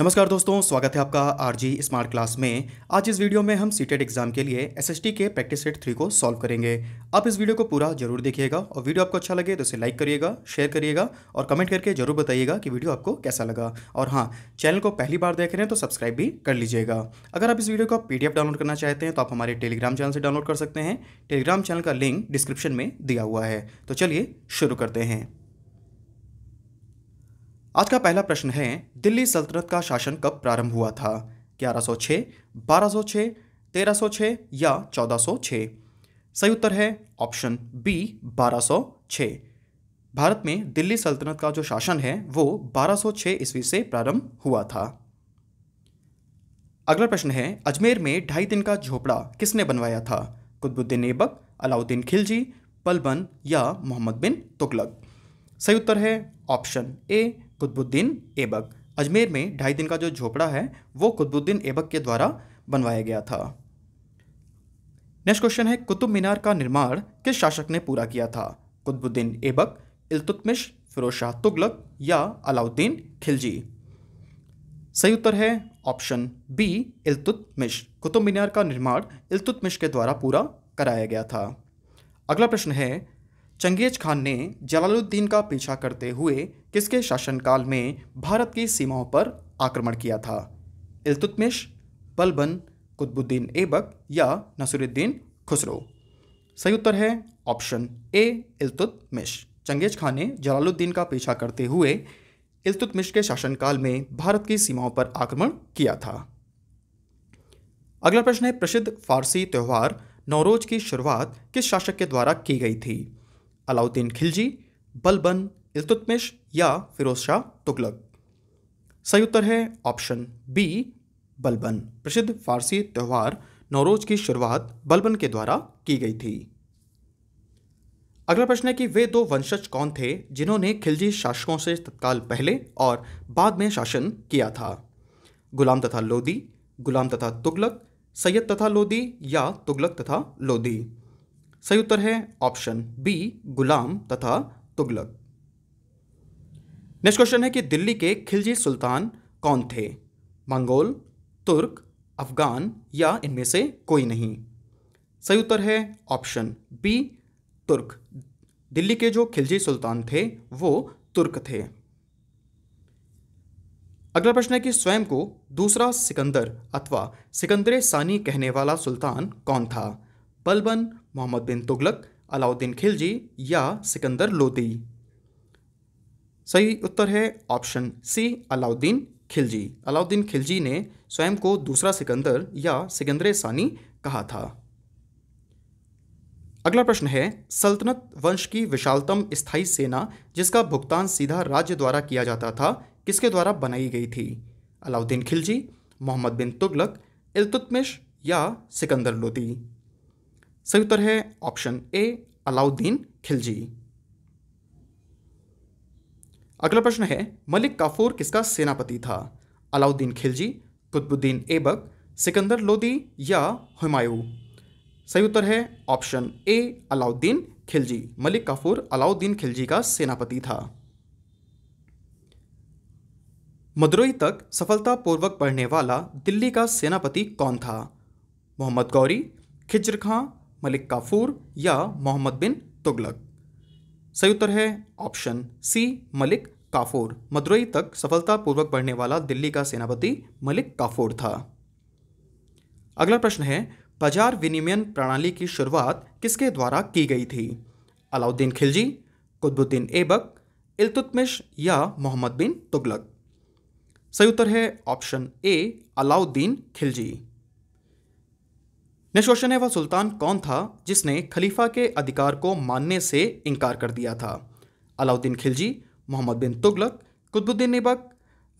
नमस्कार दोस्तों स्वागत है आपका आरजी स्मार्ट क्लास में आज इस वीडियो में हम सीटेड एग्जाम e के लिए एसएसटी के प्रैक्टिस सेट थ्री को सॉल्व करेंगे आप इस वीडियो को पूरा जरूर देखिएगा और वीडियो आपको अच्छा लगे तो इसे लाइक करिएगा शेयर करिएगा और कमेंट करके जरूर बताइएगा कि वीडियो आपको कैसा लगा और हाँ चैनल को पहली बार देख रहे हैं तो सब्सक्राइब भी कर लीजिएगा अगर आप इस वीडियो को पी डाउनलोड करना चाहते हैं तो आप हमारे टेलीग्राम चैनल से डाउनलोड कर सकते हैं टेलीग्राम चैनल का लिंक डिस्क्रिप्शन में दिया हुआ है तो चलिए शुरू करते हैं आज का पहला प्रश्न है दिल्ली सल्तनत का शासन कब प्रारंभ हुआ था 1106, 1206, 1306 या 1406? सही उत्तर है ऑप्शन बी 1206। भारत में दिल्ली सल्तनत का जो शासन है वो 1206 ईस्वी से प्रारंभ हुआ था अगला प्रश्न है अजमेर में ढाई दिन का झोपड़ा किसने बनवाया था कुतबुद्दीन ऐबक अलाउद्दीन खिलजी पलबन या मोहम्मद बिन तुगलक सही उत्तर है ऑप्शन ए कुतबुद्दीन एबक अजमेर में ढाई दिन का जो झोपड़ा है वो कुतबुद्दीन एबक के द्वारा बनवाया गया था नेक्स्ट क्वेश्चन है कुतुब मीनार का निर्माण किस शासक ने पूरा किया था कुतबुद्दीन एबक इल्तुतमिश फिरोज शाह तुगलक या अलाउद्दीन खिलजी सही उत्तर है ऑप्शन बी इल्तुतमिश कुतुब मीनार का निर्माण इल्तुतमिश के द्वारा पूरा कराया गया था अगला प्रश्न है चंगेज खान ने जलालुद्दीन का पीछा करते हुए किसके शासनकाल में भारत की सीमाओं पर आक्रमण किया था इल्तुतमिश बलबन कुतबुद्दीन एबक या नसरुद्दीन खुसरो सही उत्तर है option A Iltutmish Genghis Khan ने जलालुद्दीन का पीछा करते हुए इल्तुतमिश के शासनकाल में भारत की सीमाओं पर आक्रमण किया था अगला प्रश्न है प्रसिद्ध फारसी त्यौहार नौरोज की शुरुआत किस शासक के द्वारा की गई थी अलाउद्दीन खिलजी बलबन इल्तुतमिश या फिरोज शाह तुगलक सही उत्तर है ऑप्शन बी बलबन प्रसिद्ध फारसी त्यौहार नौरोज की शुरुआत बलबन के द्वारा की गई थी अगला प्रश्न है कि वे दो वंशज कौन थे जिन्होंने खिलजी शासकों से तत्काल पहले और बाद में शासन किया था गुलाम तथा लोदी गुलाम तथा तुगलक सैयद तथा लोदी या तुगलक तथा लोदी सही उत्तर है ऑप्शन बी गुलाम तथा तुगलक नेक्स्ट क्वेश्चन है कि दिल्ली के खिलजी सुल्तान कौन थे मंगोल तुर्क अफगान या इनमें से कोई नहीं सही उत्तर है ऑप्शन बी तुर्क दिल्ली के जो खिलजी सुल्तान थे वो तुर्क थे अगला प्रश्न है कि स्वयं को दूसरा सिकंदर अथवा सिकंदर सानी कहने वाला सुल्तान कौन था बलबन मोहम्मद बिन तुगलक अलाउद्दीन खिलजी या सिकंदर लोदी सही उत्तर है ऑप्शन सी अलाउद्दीन खिलजी अलाउद्दीन खिलजी ने स्वयं को दूसरा सिकंदर या सिकंदर सानी कहा था अगला प्रश्न है सल्तनत वंश की विशालतम स्थायी सेना जिसका भुगतान सीधा राज्य द्वारा किया जाता था किसके द्वारा बनाई गई थी अलाउद्दीन खिलजी मोहम्मद बिन तुगलक इल्तुतमिश या सिकंदर लोदी सही उत्तर है ऑप्शन ए अलाउद्दीन खिलजी अगला प्रश्न है मलिक काफूर किसका सेनापति था अलाउद्दीन खिलजी कुतबुद्दीन एबक सिकंदर लोदी या हुमायूं सही उत्तर है ऑप्शन ए अलाउद्दीन खिलजी मलिक काफूर अलाउद्दीन खिलजी का सेनापति था मदुरई तक सफलतापूर्वक बढ़ने वाला दिल्ली का सेनापति कौन था मोहम्मद गौरी खिजर खां मलिक काफूर या मोहम्मद बिन तुगलक सही उत्तर है ऑप्शन सी मलिक काफूर मदुरई तक सफलतापूर्वक बढ़ने वाला दिल्ली का सेनापति मलिक काफूर था अगला प्रश्न है बाजार विनिमयन प्रणाली की शुरुआत किसके द्वारा की गई थी अलाउद्दीन खिलजी कुतबुद्दीन एबक इल्तुतमिश या मोहम्मद बिन तुगलक सही उत्तर है option A Alauddin Khilji next question है वह सुल्तान कौन था जिसने खलीफा के अधिकार को मानने से इनकार कर दिया था अलाउद्दीन खिलजी मोहम्मद बिन तुगलक कुतुबुद्दीन निबक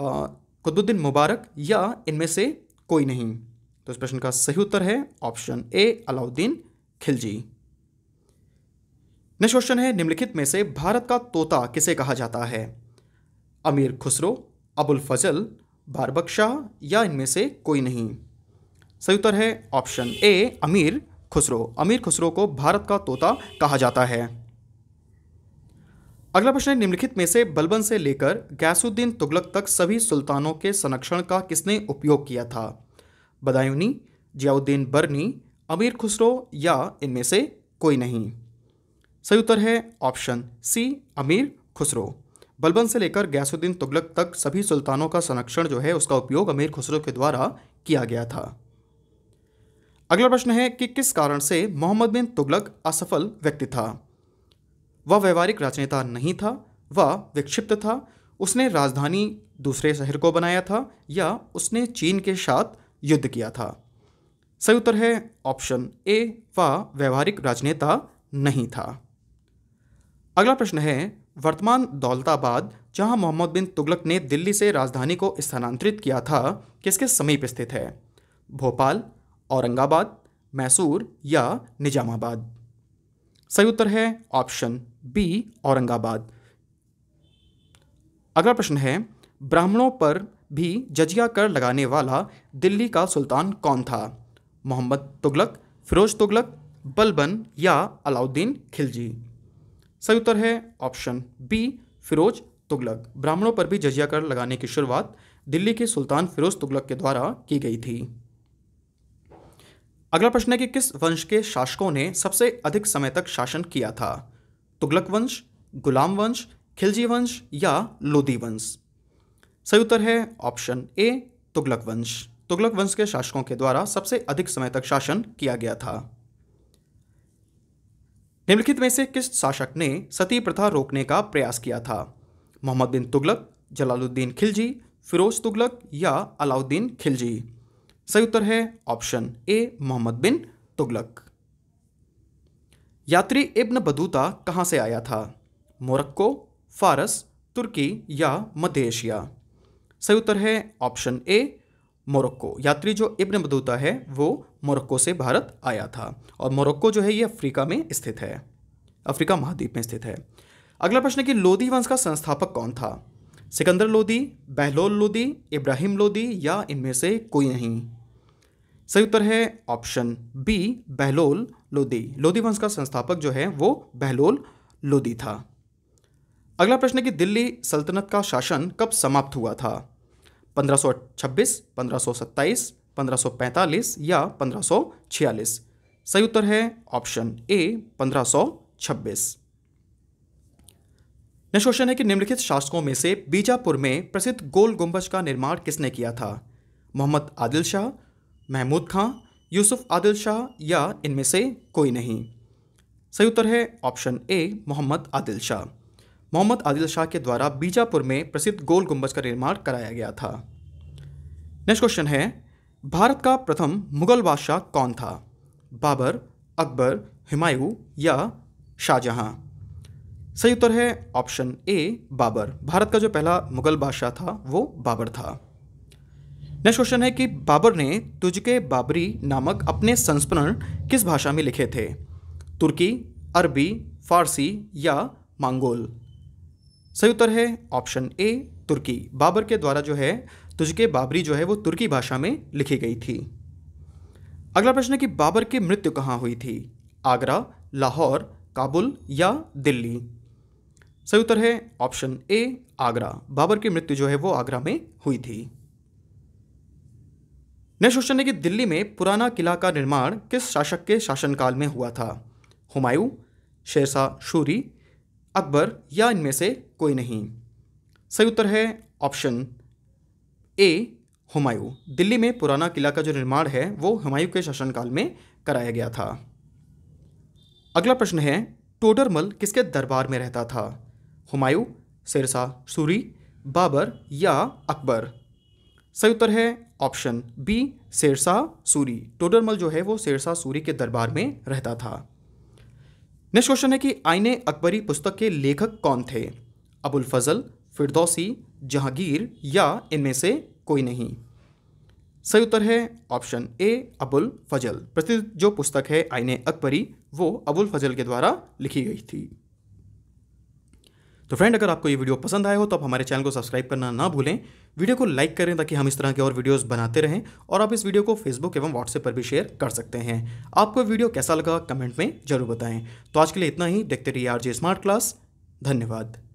कुतुबुद्दीन मुबारक या इनमें से कोई नहीं तो इस प्रश्न का सही उत्तर है option A Alauddin Khilji next question है निम्नलिखित में से भारत का तोता किसे कहा जाता है अमीर खुसरो अबुल फजल बारबक शाह या इनमें से कोई नहीं सही उत्तर है ऑप्शन ए अमीर खुसरो अमीर खुसरो को भारत का तोता कहा जाता है अगला प्रश्न है निम्नलिखित में से बलबन से लेकर गैसुद्दीन तुगलक तक सभी सुल्तानों के संरक्षण का किसने उपयोग किया था बदायूनी जियाउद्दीन बर्नी अमीर खुसरो या इनमें से कोई नहीं सही उत्तर है ऑप्शन सी अमीर खुसरो बलबन से लेकर गैसुद्दीन तुगलक तक सभी सुल्तानों का संरक्षण जो है उसका उपयोग अमीर खुसरो के द्वारा किया गया था अगला प्रश्न है कि किस कारण से मोहम्मद बिन तुगलक असफल व्यक्ति था वह व्यवहारिक राजनेता नहीं था वह विक्षिप्त था उसने राजधानी दूसरे शहर को बनाया था या उसने चीन के साथ युद्ध किया था सही उत्तर है ऑप्शन ए वह व्यवहारिक राजनेता नहीं था अगला प्रश्न है वर्तमान दौलताबाद जहां मोहम्मद बिन तुगलक ने दिल्ली से राजधानी को स्थानांतरित किया था किसके समीप स्थित है भोपाल औरंगाबाद मैसूर या निजामाबाद सही उत्तर है ऑप्शन बी औरंगाबाद अगला प्रश्न है ब्राह्मणों पर भी जजिया कर लगाने वाला दिल्ली का सुल्तान कौन था मोहम्मद तुगलक फिरोज तुगलक बलबन या अलाउद्दीन खिलजी सही उत्तर है ऑप्शन बी फिरोज तुगलक ब्राह्मणों पर भी जजिया कर लगाने की शुरुआत दिल्ली के सुल्तान फिरोज तुगलक के द्वारा की गई थी अगला प्रश्न है कि किस वंश के शासकों ने सबसे अधिक समय तक शासन किया था तुगलक वंश गुलाम वंश खिलजी वंश या लोदी वंश सही उत्तर है ऑप्शन ए तुगलक वंश तुगलक वंश के शासकों के द्वारा सबसे अधिक समय तक शासन किया गया था निम्नलिखित में से किस शासक ने सती प्रथा रोकने का प्रयास किया था मोहम्मद बिन तुगलक जलालुद्दीन खिलजी फिरोज तुगलक या अलाउद्दीन खिलजी सही उत्तर है ऑप्शन ए मोहम्मद बिन तुगलक यात्री इब्न बदूता कहाँ से आया था मोरक्को फारस तुर्की या मध्य एशिया सही उत्तर है ऑप्शन ए मोरक्को यात्री जो इब्न बदूता है वो मोरक्को से भारत आया था और मोरक्को जो है ये अफ्रीका में स्थित है अफ्रीका महाद्वीप में स्थित है अगला प्रश्न है कि लोधी वंश का संस्थापक कौन था सिकंदर लोदी बहलोल लोदी इब्राहिम लोदी या इनमें से कोई नहीं सही उत्तर है ऑप्शन बी बहलोल लोदी लोदी वंश का संस्थापक जो है वो बहलोल लोदी था अगला प्रश्न है कि दिल्ली सल्तनत का शासन कब समाप्त हुआ था 1526, 1527, 1545 या 1546? सही उत्तर है ऑप्शन ए 1526। नेक्स्ट क्वेश्चन है कि निम्नलिखित शासकों में से बीजापुर में प्रसिद्ध गोल गुंबज का निर्माण किसने किया था मोहम्मद आदिल शाह महमूद खां यूसुफ आदिल शाह या इनमें से कोई नहीं सही उत्तर है ऑप्शन ए मोहम्मद आदिल शाह मोहम्मद आदिल शाह के द्वारा बीजापुर में प्रसिद्ध गोल गुंबज का निर्माण कराया गया था नेक्स्ट क्वेश्चन है भारत का प्रथम मुगल बादशाह कौन था बाबर अकबर हुमायूं या शाहजहां सही उत्तर है ऑप्शन ए बाबर भारत का जो पहला मुगल बादशाह था वो बाबर था नेक्स्ट क्वेश्चन है कि बाबर ने तुझके बाबरी नामक अपने संस्मरण किस भाषा में लिखे थे तुर्की अरबी फारसी या मंगोल सही उत्तर है ऑप्शन ए तुर्की बाबर के द्वारा जो है तुझके बाबरी जो है वो तुर्की भाषा में लिखी गई थी अगला प्रश्न है कि बाबर की मृत्यु कहाँ हुई थी आगरा लाहौर काबुल या दिल्ली सही उत्तर है ऑप्शन ए आगरा बाबर की मृत्यु जो है वो आगरा में हुई थी नेक्स्ट क्वेश्चन है कि दिल्ली में पुराना किला का निर्माण किस शासक के शासनकाल में हुआ था हुमायूं शेरशाह शूरी अकबर या इनमें से कोई नहीं सही उत्तर है ऑप्शन ए हुमायूं दिल्ली में पुराना किला का जो निर्माण है वो हुमायूं के शासनकाल में कराया गया था अगला प्रश्न है टोडरमल किसके दरबार में रहता था हुमायूं शेरशाह सूरी बाबर या अकबर सही उत्तर है ऑप्शन बी शेरशाह सूरी टोडरमल जो है वो शेरशाह सूरी के दरबार में रहता था नेक्स्ट क्वेश्चन है कि आईने अकबरी पुस्तक के लेखक कौन थे अबुल फजल फिरदौसी जहांगीर या इनमें से कोई नहीं सही उत्तर है ऑप्शन ए अबुल फजल प्रसिद्ध जो पुस्तक है आईने अकबरी वो अबुल फजल के द्वारा लिखी गई थी तो फ्रेंड अगर आपको ये वीडियो पसंद आया हो तो आप हमारे चैनल को सब्सक्राइब करना ना भूलें वीडियो को लाइक करें ताकि हम इस तरह के और वीडियोस बनाते रहें और आप इस वीडियो को फेसबुक एवं व्हाट्सएप पर भी शेयर कर सकते हैं आपको वीडियो कैसा लगा कमेंट में जरूर बताएं तो आज के लिए इतना ही देखते रहिए आर स्मार्ट क्लास धन्यवाद